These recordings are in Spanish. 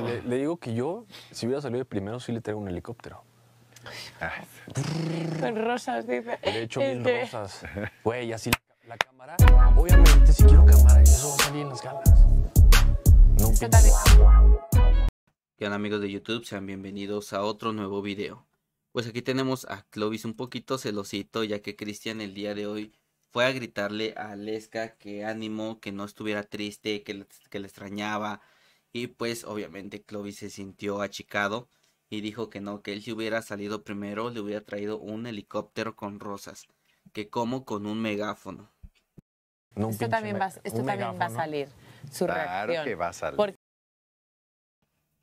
le, digo que yo, si hubiera salido el primero, sí le traigo un helicóptero. Ah. Con rosas, dice. De hecho, mil este, rosas. Güey, así la, cámara. Obviamente, si quiero cámara, eso va a salir en las No ¿Qué onda amigos de YouTube? Sean bienvenidos a otro nuevo video. Pues aquí tenemos a Clovis un poquito celosito, ya que Cristian el día de hoy fue a gritarle a Lesca que ánimo, que no estuviera triste, que, que le extrañaba, y pues obviamente Clovis se sintió achicado y dijo que no, que él si hubiera salido primero le hubiera traído un helicóptero con rosas, que como con un megáfono. esto también, va, a salir, su claro que va a salir.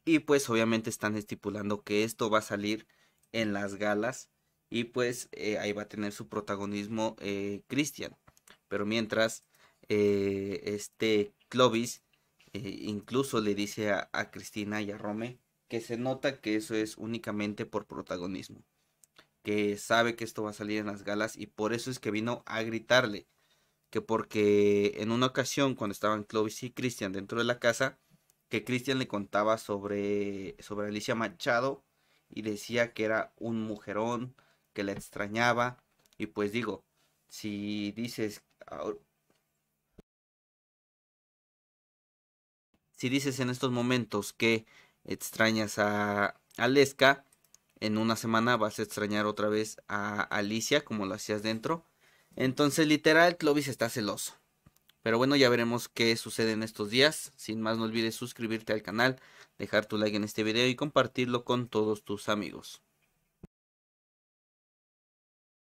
Y pues obviamente están estipulando que esto va a salir en las galas y pues eh, ahí va a tener su protagonismo eh, Christian. Pero mientras eh, este Clovis eh, incluso le dice a, Cristina y a Rome que se nota que eso es únicamente por protagonismo, que sabe que esto va a salir en las galas y por eso es que vino a gritarle, que porque en una ocasión cuando estaban Clovis y Cristian dentro de la casa, que Cristian le contaba sobre, sobre Alicia Machado y decía que era un mujerón, que la extrañaba, y pues digo, si dices, Si dices en estos momentos que extrañas a Aleska, en una semana vas a extrañar otra vez a Alicia como lo hacías dentro. Entonces literal Clovis está celoso. Pero bueno, ya veremos qué sucede en estos días. Sin más, no olvides suscribirte al canal, dejar tu like en este video y compartirlo con todos tus amigos.